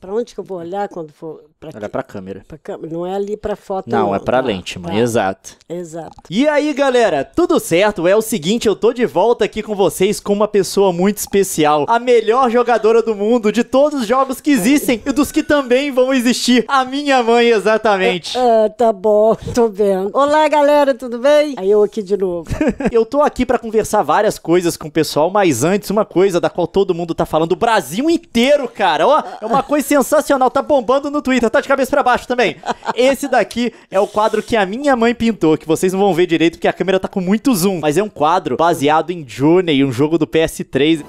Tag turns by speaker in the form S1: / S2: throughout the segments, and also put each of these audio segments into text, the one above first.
S1: Para onde que eu vou olhar quando for? Pra
S2: Olhar para a câmera. Pra
S1: câmera. Não é ali para foto. Não, não, é para ah, lente,
S2: mãe. Tá. Exato. Exato. E aí, galera? Tudo certo? É o seguinte, eu tô de volta aqui com vocês com uma pessoa muito especial, a melhor jogadora do mundo de todos os jogos que existem e dos que também vão existir. A minha mãe, exatamente.
S1: ah tá bom, tô vendo. Olá, galera, tudo bem? Aí eu aqui de novo.
S2: eu tô aqui para conversar várias coisas com o pessoal, mas antes uma coisa da qual todo mundo tá falando, o Brasil inteiro, cara. Ó, é uma coisa sensacional, tá bombando no Twitter, tá de cabeça para baixo também. Esse daqui é o quadro que a minha mãe pintou, que vocês não vão ver direito porque a câmera tá com muito zoom, mas é um quadro baseado em Journey, um jogo do PS3.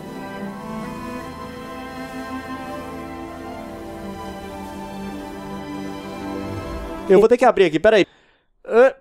S2: Eu vou ter que abrir aqui, peraí.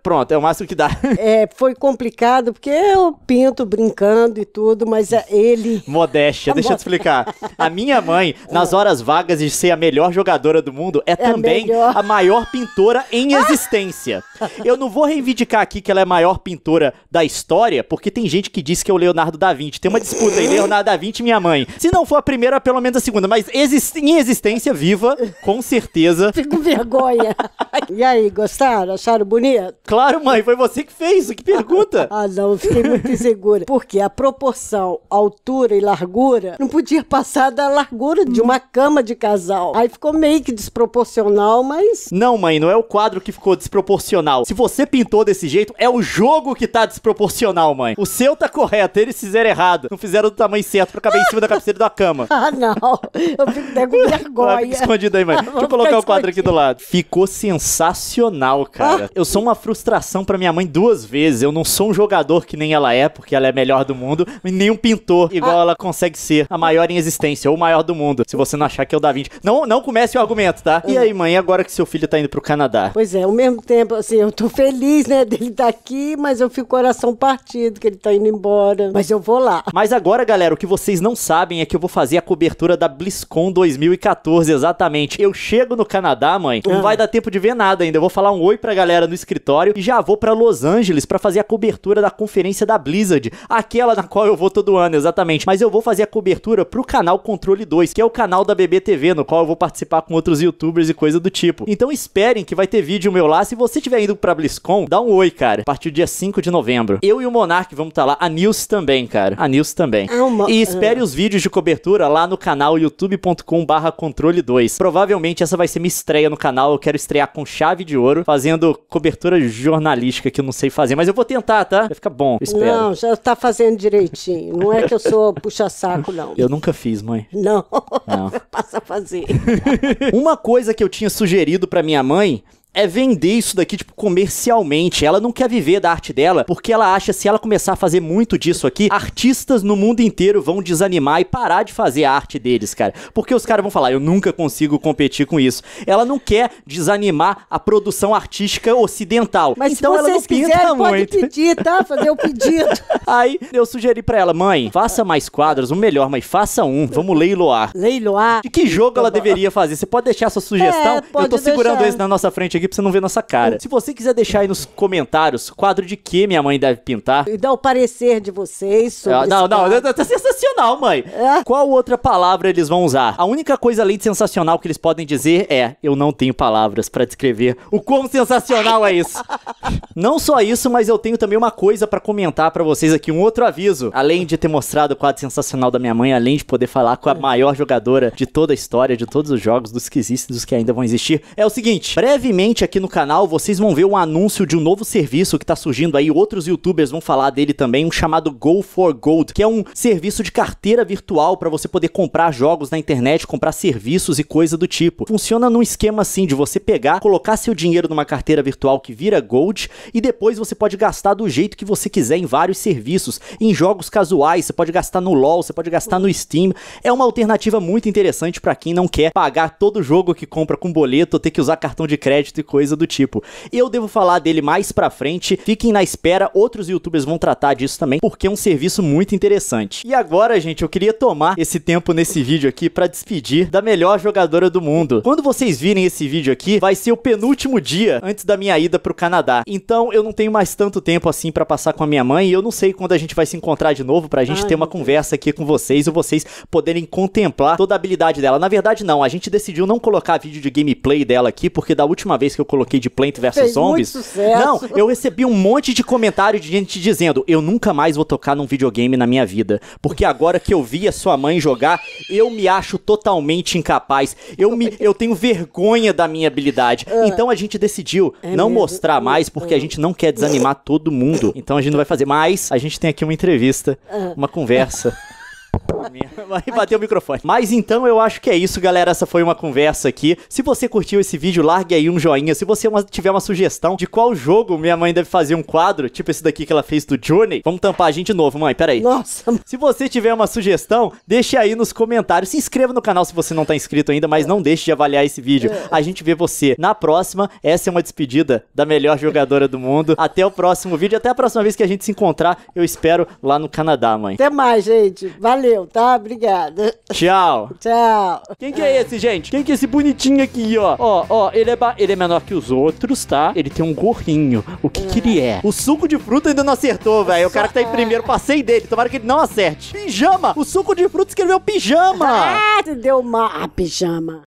S2: Pronto, é o máximo que dá.
S1: É, foi complicado, porque eu pinto brincando e tudo, mas é ele.
S2: Modéstia, deixa eu te explicar. A minha mãe, nas horas vagas de ser a melhor jogadora do mundo, é, é também a, a, maior pintora em ah! existência. Eu não vou reivindicar aqui que ela é a maior pintora da história, porque tem gente que diz que é o Leonardo da Vinci. Tem uma disputa aí, Leonardo da Vinci e minha mãe. Se não for a primeira, é pelo menos a segunda, mas exist em existência viva, com certeza.
S1: Fico com vergonha. e aí, gostaram? Acharam bonito? Claro, mãe, foi você que fez. Que pergunta! ah, não, fiquei muito insegura. Porque a proporção, altura e largura não podia passar da largura de uma cama de casal. Aí ficou meio que desproporcional, mas.
S2: Não, mãe, não é o quadro que ficou desproporcional. Se você pintou desse jeito, é o jogo que tá desproporcional, mãe. O seu tá correto, eles fizeram errado. Não fizeram do tamanho certo pra caber em cima da cabeceira da cama.
S1: Ah, não. Eu fico até com vergonha. Fica escondido aí, mãe. Deixa eu colocar o quadro
S2: aqui do lado. Ficou sensacional, cara. Ah. Eu sou sou uma frustração para minha mãe duas vezes. Eu não sou um jogador que nem ela é, porque ela é a melhor do mundo, e nem um pintor igual ah. ela consegue ser, a maior em existência, ou o maior do mundo. Se você não achar que é o Da Vinci. Não, não comece o argumento, tá? E ah. aí, mãe, agora que seu filho tá indo pro Canadá?
S1: Pois é, ao mesmo tempo, assim, eu tô feliz, né, dele tá aqui, mas eu fico coração partido que ele tá indo embora. Mas eu vou lá.
S2: Mas agora, galera, o que vocês não sabem é que eu vou fazer a cobertura da BlizzCon 2014, exatamente. Eu chego no Canadá, mãe, não ah. vai dar tempo de ver nada ainda. Eu vou falar um oi pra galera no escritório e já vou para Los Angeles para fazer a cobertura da conferência da Blizzard, aquela na qual eu vou todo ano, exatamente. Mas eu vou fazer a cobertura pro canal Controle 2, que é o canal da BBTV, no qual eu vou participar com outros youtubers e coisa do tipo. Então esperem que vai ter vídeo meu lá. Se você tiver indo pra BlizzCon, dá um oi, cara. A partir do dia 5 de novembro. Eu e o Monark vamos estar tá lá. A Nils também, cara. A Nils também.
S1: É e espere
S2: os vídeos de cobertura lá no canal youtube.com barra controle 2. Provavelmente essa vai ser minha estreia no canal. Eu quero estrear com chave de ouro, fazendo cobertura cobertura jornalística que eu não sei fazer, mas eu vou tentar, tá? Vai ficar bom, espero. Não,
S1: já tá fazendo direitinho. Não é que eu sou puxa-saco, não. Eu
S2: nunca fiz, mãe.
S1: Não. não. Passa a fazer.
S2: Uma coisa que eu tinha sugerido para minha mãe é vender isso daqui, tipo, comercialmente. Ela não quer viver da arte dela, porque ela acha se ela começar a fazer muito disso aqui, artistas no mundo inteiro vão desanimar e parar de fazer a arte deles, cara. Porque os caras vão falar, eu nunca consigo competir com isso. Ela não quer desanimar a produção artística ocidental. Mas então se vocês ela não pinta quiserem, muito. pode pedir,
S1: tá? Fazer o um pedido.
S2: Aí eu sugeri para ela, mãe, faça mais quadros, um melhor, mas faça um. Vamos leiloar. Leiloar. De que jogo ela deveria fazer? Você pode deixar sua sugestão? É, eu tô deixar. segurando esse na nossa frente aqui pra você não ver nossa cara. Se você quiser deixar aí nos comentários quadro de que minha mãe deve pintar.
S1: E dá o parecer de vocês sobre. Ah, não, não, não,
S2: tá sensacional, mãe. É? Qual outra palavra eles vão usar? A única coisa além de sensacional que eles podem dizer é: eu não tenho palavras para descrever o quão sensacional é isso. não só isso, mas eu tenho também uma coisa para comentar para vocês aqui, um outro aviso. Além de ter mostrado o quadro sensacional da minha mãe, além de poder falar com a é. maior jogadora de toda a história, de todos os jogos, dos que existem, dos que ainda vão existir, é o seguinte: brevemente Recentemente aqui no canal vocês vão ver um anúncio de um novo serviço que está surgindo aí, outros youtubers vão falar dele também, um chamado Go for Gold, que é um serviço de carteira virtual para você poder comprar jogos na internet, comprar serviços e coisa do tipo. Funciona num esquema assim de você pegar, colocar seu dinheiro numa carteira virtual que vira gold e depois você pode gastar do jeito que você quiser em vários serviços, em jogos casuais, você pode gastar no LoL, você pode gastar no Steam. É uma alternativa muito interessante para quem não quer pagar todo jogo que compra com boleto ou ter que usar cartão de crédito e coisa do tipo. Eu devo falar dele mais pra frente, fiquem na espera, outros youtubers vão tratar disso também, porque é um serviço muito interessante. E agora, gente, eu queria tomar esse tempo nesse vídeo aqui pra despedir da melhor jogadora do mundo. Quando vocês virem esse vídeo aqui, vai ser o penúltimo dia antes da minha ida pro Canadá. Então, eu não tenho mais tanto tempo assim pra passar com a minha mãe, e eu não sei quando a gente vai se encontrar de novo pra gente Ai, ter uma conversa aqui com vocês, ou vocês poderem contemplar toda a habilidade dela. Na verdade, não, a gente decidiu não colocar vídeo de gameplay dela aqui, porque da última vez vez que eu coloquei de Plant vs Zombies. Não, eu recebi um monte de comentário de gente dizendo: eu nunca mais vou tocar num videogame na minha vida. Porque agora que eu vi a sua mãe jogar, eu me acho totalmente incapaz. Eu, me, eu tenho vergonha da minha habilidade. Ah. Então a gente decidiu é não mesmo? mostrar mais, porque a gente não quer desanimar todo mundo. Então a gente não vai fazer. mais a gente tem aqui uma entrevista, ah. uma conversa. Vai bater aqui. o microfone. Mas então eu acho que é isso, galera. Essa foi uma conversa aqui. Se você curtiu esse vídeo, largue aí um joinha. Se você uma, tiver uma sugestão de qual jogo minha mãe deve fazer um quadro, tipo esse daqui que ela fez do Journey, vamos tampar a gente de novo, mãe. Pera aí. Nossa. Se você tiver uma sugestão, deixe aí nos comentários. Se inscreva no canal se você não tá inscrito ainda, mas não deixe de avaliar esse vídeo. É. A gente vê você na próxima. Essa é uma despedida da melhor jogadora do mundo. Até o próximo vídeo. Até a próxima vez que a gente se encontrar, eu espero, lá no Canadá, mãe. Até
S1: mais, gente. Valeu. Tá? Tá, obrigada. Tchau. Tchau. Quem que é esse, gente? Quem que é esse
S2: bonitinho aqui, ó? Ó, ó, ele é, ele é menor que os outros, tá? Ele tem um gorrinho. O que é. que ele é? é? O suco de fruta ainda não acertou, velho. O cara que tá em primeiro, passei dele. Tomara que ele não acerte. Pijama! O suco de fruta escreveu pijama! Ah,
S1: tu deu uma...
S2: Ah, pijama.